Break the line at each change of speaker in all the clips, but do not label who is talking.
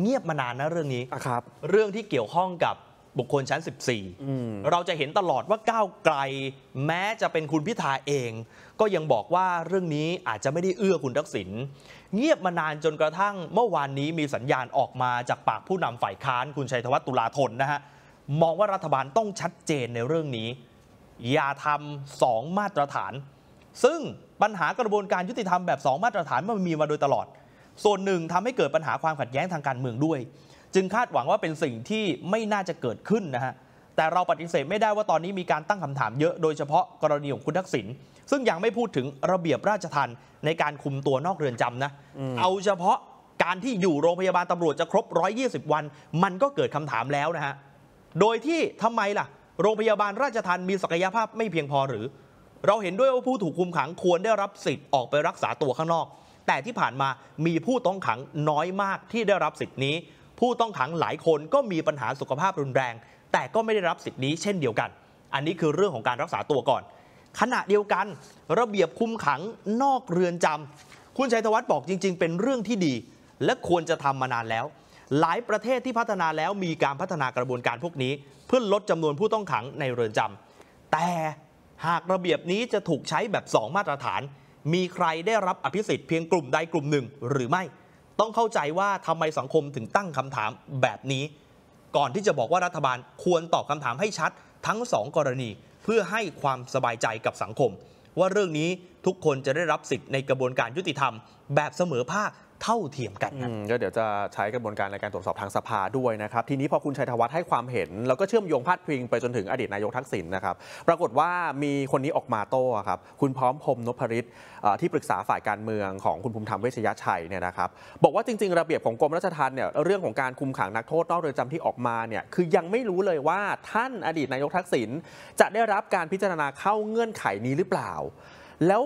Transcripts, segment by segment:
เงียบมานานนะเรื่องนี้ครับเรื่องที่เกี่ยวข้องกับบุคคลชั้น 14 เราจะเห็นตลอดว่าก้าวไกล แม้จะเป็นคุณพิธาเอง ก็ยังบอกว่าเรื่องนี้อาจจะไม่ได้เอื้อคุณทักษิณเงียบมานานจนกระทั่งเมื่อวานนี้มีสัญญาณออกมาจากปากผู้นำฝ่ายค้าน คุณชัยธวัฒน์ตุลาธนนะฮะมองว่ารัฐบาลต้องชัดเจนในเรื่องนี้อย่าทำสองมาตรฐาน ซึ่งปัญหากระบวนการยุติธรรมแบบสองมาตรฐานมันมีมาโดยตลอดส่วนหนึ่งทำให้เกิดปัญหาความขัดแย้งทางการเมืองด้วย จึงคาดหวังว่าเป็นสิ่งที่ไม่น่าจะเกิดขึ้นนะฮะ แต่เราปฏิเสธไม่ได้ว่าตอนนี้มีการตั้งคำถามเยอะโดยเฉพาะกรณีของคุณทักษิณซึ่งยังไม่พูดถึงระเบียบราชทันในการคุมตัวนอกเรือนจำนะ เอาเฉพาะการที่อยู่โรงพยาบาลตำรวจจะครบ120วัน มันก็เกิดคำถามแล้วนะฮะโดยที่ทำไมล่ะ โรงพยาบาลราชทันมีศักยภาพไม่เพียงพอหรือ เราเห็นด้วยว่าผู้ถูกคุมขังควรได้รับสิทธิ์ออกไปรักษาตัวข้างนอกแต่ที่ผ่านมามีผู้ต้องขังน้อยมากที่ได้รับสิทธินี้ ผู้ต้องขังหลายคนก็มีปัญหาสุขภาพรุนแรง แต่ก็ไม่ได้รับสิทธินี้เช่นเดียวกัน อันนี้คือเรื่องของการรักษาตัวก่อน ขณะเดียวกันระเบียบคุมขังนอกเรือนจำ คุณชัยธวัฒน์บอกจริงๆ เป็นเรื่องที่ดี และควรจะทำมานานแล้ว หลายประเทศที่พัฒนาแล้วมีการพัฒนากระบวนการพวกนี้ เพื่อลดจำนวนผู้ต้องขังในเรือนจำ แต่หากระเบียบนี้จะถูกใช้แบบ2มาตรฐานมีใครได้รับอภิสิทธิ์เพียงกลุ่มใดกลุ่มหนึ่งหรือไม่ ต้องเข้าใจว่าทำไมสังคมถึงตั้งคำถามแบบนี้ ก่อนที่จะบอกว่ารัฐบาลควรตอบคำถามให้ชัดทั้ง2กรณีเพื่อให้ความสบายใจกับสังคม ว่าเรื่องนี้ทุกคนจะได้รับสิทธิ์ในกระบวนการยุติธรรมแบบเสมอภาคเท่าเทียมกัน ก็เดี๋ยวจะใช้กระบวนการในการตรวจสอบทางสภาด้วยนะครับ ทีนี้พอคุณชัยธวัฒน์ให้ความเห็น แล้วก็เชื่อมโยงพาดพิงไปจนถึงอดีตนายกทักษิณนะครับปรากฏว่ามีคนนี้ออกมาโต้ครับ คุณพร้อมพรมนพริศที่ปรึกษาฝ่ายการเมืองของคุณภูมิธรรมเวชยชัยเนี่ยนะครับ บอกว่าจริงๆ ระเบียบของกรมราชทัรมเนี่ยเรื่องของการคุมขังนักโทษนอกเรือนจำที่ออกมาเนี่ยคือยังไม่รู้เลยว่าท่านอดีตนายกทักษิณจะได้รับการพิจารณาเข้าเงื่อนไขนี้หรือเปล่าแล้ว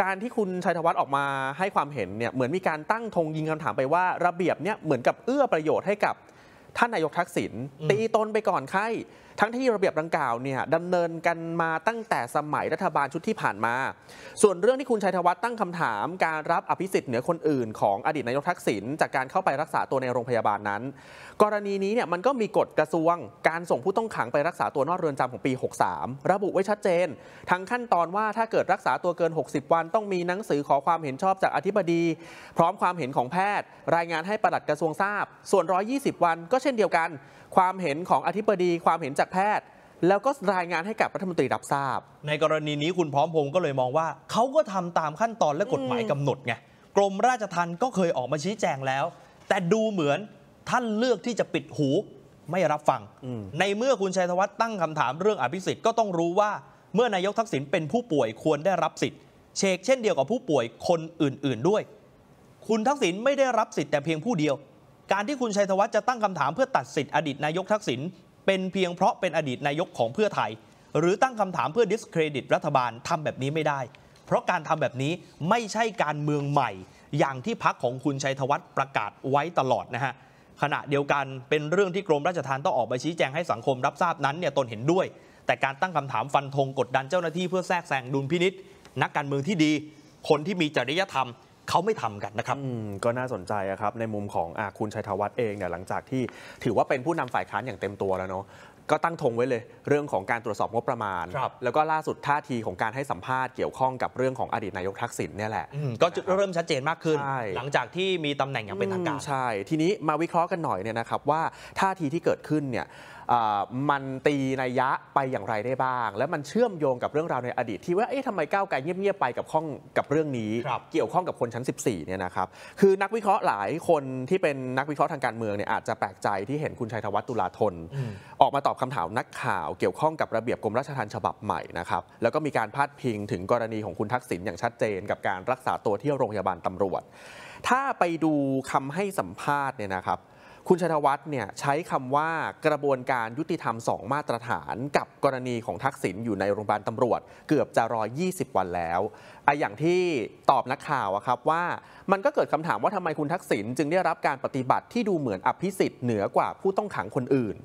การที่คุณชัยธวัฒน์ออกมาให้ความเห็นเนี่ยเหมือนมีการตั้งธงยิงคำถามไปว่าระเบียบเนี่ยเหมือนกับเอื้อประโยชน์ให้กับท่านนายกทักษิณตีตนไปก่อนใครทั้งที่ระเบียบดังกล่าวเนี่ยดำเนินกันมาตั้งแต่สมัยรัฐบาลชุดที่ผ่านมา ส่วนเรื่องที่คุณชัยธวัฒน์ตั้งคำถาม การรับอภิสิทธิ์เหนือคนอื่นของอดีตนายกทักษิณจากการเข้าไปรักษาตัวในโรงพยาบาลนั้น กรณีนี้เนี่ยมันก็มีกฎกระทรวง การส่งผู้ต้องขังไปรักษาตัวนอกเรือนจำของปี 63 ระบุไว้ชัดเจน ทั้งขั้นตอนว่าถ้าเกิดรักษาตัวเกิน 60 วัน ต้องมีหนังสือขอความเห็นชอบจากอธิบดี พร้อมความเห็นของแพทย์ รายงานให้ปลัดกระทรวงทราบ ส่วน 120 วัน ก็เช่นเดียวกัน ความเห็นของอธิบดีความเห็นจากากแพทย์แล้วก็รายงานให้กับรัฐมนตรีรับทราบ ในกรณีนี้คุณพร้อมพงศ์ก็เลยมองว่า เขาก็ทำตามขั้นตอนและกฎหมายกำหนดไง กรมราชทัณฑ์ก็เคยออกมาชี้แจงแล้ว แต่ดูเหมือนท่านเลือกที่จะปิดหู ไม่รับฟัง ในเมื่อคุณชัยธวัฒน์ตั้งคำถามเรื่องอภิสิทธิ์ก็ต้องรู้ว่า เมื่อนายกทักษิณเป็นผู้ป่วยควรได้รับสิทธิ์เชกเช่นเดียวกับผู้ป่วยคนอื่นๆด้วย คุณทักษิณไม่ได้รับสิทธิ์แต่เพียงผู้เดียว การที่คุณชัยธวัฒน์จะตั้งคำถามเพื่อตัดสิทธิ์อดีตนายกทักษิณเป็นเพียงเพราะเป็นอดีตนายกของเพื่อไทย หรือตั้งคำถามเพื่อดิสเครดิตรัฐบาลทำแบบนี้ไม่ได้ เพราะการทำแบบนี้ไม่ใช่การเมืองใหม่ อย่างที่พักของคุณชัยธวัฒน์ประกาศไว้ตลอดนะ ฮะ ขณะเดียวกันเป็นเรื่องที่กรมราชธรรมต้องออกมาชี้แจงให้สังคมรับทราบนั้นเนี่ยตนเห็นด้วย แต่การตั้งคำถามฟันธงกดดันเจ้าหน้าที่เพื่อแทรกแซงดุลพินิษนักการเมืองที่ดี คนที่มีจริยธรรมเขาไม่ทำกันนะครับก็น่าสนใจครับในมุมของอคุณชัยธวัฒน์เองเนี่ย หลังจากที่ถือว่าเป็นผู้นำฝ่ายค้านอย่างเต็มตัวแล้วเนาะก็ตั้งธงไว้เลยเรื่องของการตรวจสอบงบประมาณ แล้วก็ล่าสุดท่าทีของการให้สัมภาษณ์เกี่ยวข้องกับเรื่องของอดีตนายกทักษิณเนี่ยแหละก็เริ่มชัดเจนมากขึ้น หลังจากที่มีตำแหน่งอย่างเป็นทางการใช่ทีนี้มาวิเคราะห์กันหน่อยเนี่ยนะครับว่าท่าทีที่เกิดขึ้นเนี่ยมันตีนัยยะไปอย่างไรได้บ้าง แล้วมันเชื่อมโยงกับเรื่องราวในอดีต ที่ว่าเอ๊ะทำไมก้าวไกลเงียบๆไปกับข้องกับเรื่องนี้ เกี่ยวข้องกับคนชั้น 14เนี่ยนะครับ คือนักวิเคราะห์หลายคนที่เป็นนักวิเคราะห์ทางการเมืองเนี่ยอาจจะแปลกใจที่เห็นคุณชัยธวัฒน์ตุลาธนออกมาตอบคำถามนักข่าวเกี่ยวข้องกับระเบียบกรมราชทัณฑ์ฉบับใหม่นะครับแล้วก็มีการพาดพิงถึงกรณีของคุณทักษิณอย่างชัดเจนกับการรักษาตัวที่โรงพยาบาลตำรวจ ถ้าไปดูคำให้สัมภาษณ์เนี่ยนะครับคุณชัยธวัฒน์เนี่ยใช้คำว่ากระบวนการยุติธรรมสองมาตรฐานกับกรณีของทักษิณอยู่ในโรงพยาบาลตำรวจเกือบจะรอ 20 วันแล้วไอ้อย่างที่ตอบนักข่าวอะครับว่ามันก็เกิดคำถามว่าทำไมคุณทักษิณจึงได้รับการปฏิบัติที่ดูเหมือนอภิสิทธิ์เหนือกว่าผู้ต้องขังคนอื่น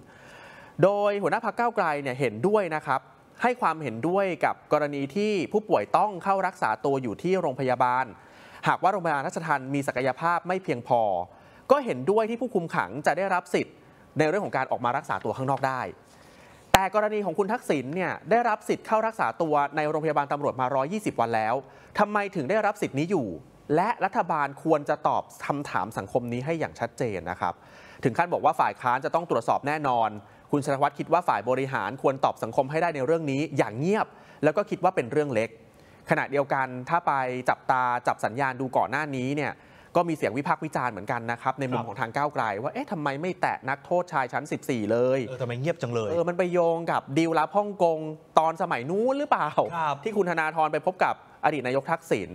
โดยหัวหน้าพักเก้าไกลเนี่ยเห็นด้วยนะครับให้ความเห็นด้วยกับกรณีที่ผู้ป่วยต้องเข้ารักษาตัวอยู่ที่โรงพยาบาล หากว่าโรงพยาบาลรัชทันมีศักยภาพไม่เพียงพอก็เห็นด้วยที่ผู้คุมขังจะได้รับสิทธิ์ในเรื่องของการออกมารักษาตัวข้างนอกได้ แต่กรณีของคุณทักษิณเนี่ยได้รับสิทธิ์เข้ารักษาตัว ในโรงพยาบาลตำรวจมา 120 วันแล้ว ทำไมถึงได้รับสิทธิ์นี้อยู่ และรัฐบาลควรจะตอบคำถามสังคมนี้ให้อย่างชัดเจนนะครับ ถึงขั้นบอกว่าฝ่ายค้านจะต้องตรวจสอบแน่นอน คุณชนวัตรคิดว่าฝ่ายบริหาร ควรตอบสังคมให้ได้ในเรื่องนี้ อย่างเงียบ แล้วก็คิดว่าเป็นเรื่องเล็ก ขณะเดียวกันถ้าไปจับตาจับสัญญาณดูก่อนหน้านี้เนี่ยก็มีเสียงวิพากษ์วิจารณ์เหมือนกันนะครับ ในมุมของทางก้าวไกล ว่าเอ๊ะทำไมไม่แตะนักโทษชายชั้น 14 เลย เออทำไมเงียบจังเลย เออ มันไปโยงกับดีลลับฮ่องกง ตอนสมัยนู้นหรือเปล่า ที่คุณธนาธรไปพบกับอดีตนายกทักษิณ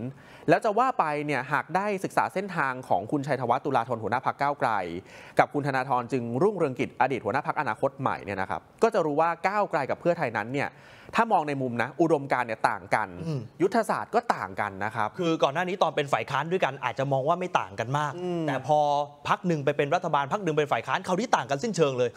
แล้วจะว่าไปเนี่ยหากได้ศึกษาเส้นทางของคุณชัยธวัฒน์ตุลาธนหัวหน้าพักก้าวไกล กับคุณธนาธรจึงรุ่งเรืองกิจอดีตหัวหน้าพักอนาคตใหม่เนี่ยนะครับ ก็จะรู้ว่าก้าวไกลกับเพื่อไทยนั้นเนี่ยถ้ามองในมุมนะ อุดมการเนี่ยต่างกัน ยุทธศาสตร์ก็ต่างกันนะครับ คือก่อนหน้านี้ตอนเป็นฝ่ายค้านด้วยกันอาจจะมองว่าไม่ต่างกันมาก แต่พอพักหนึ่งไปเป็นรัฐบาลพักหนึ่งเป็นฝ่ายค้านเขาที่ต่างกันสิ้นเชิงเลย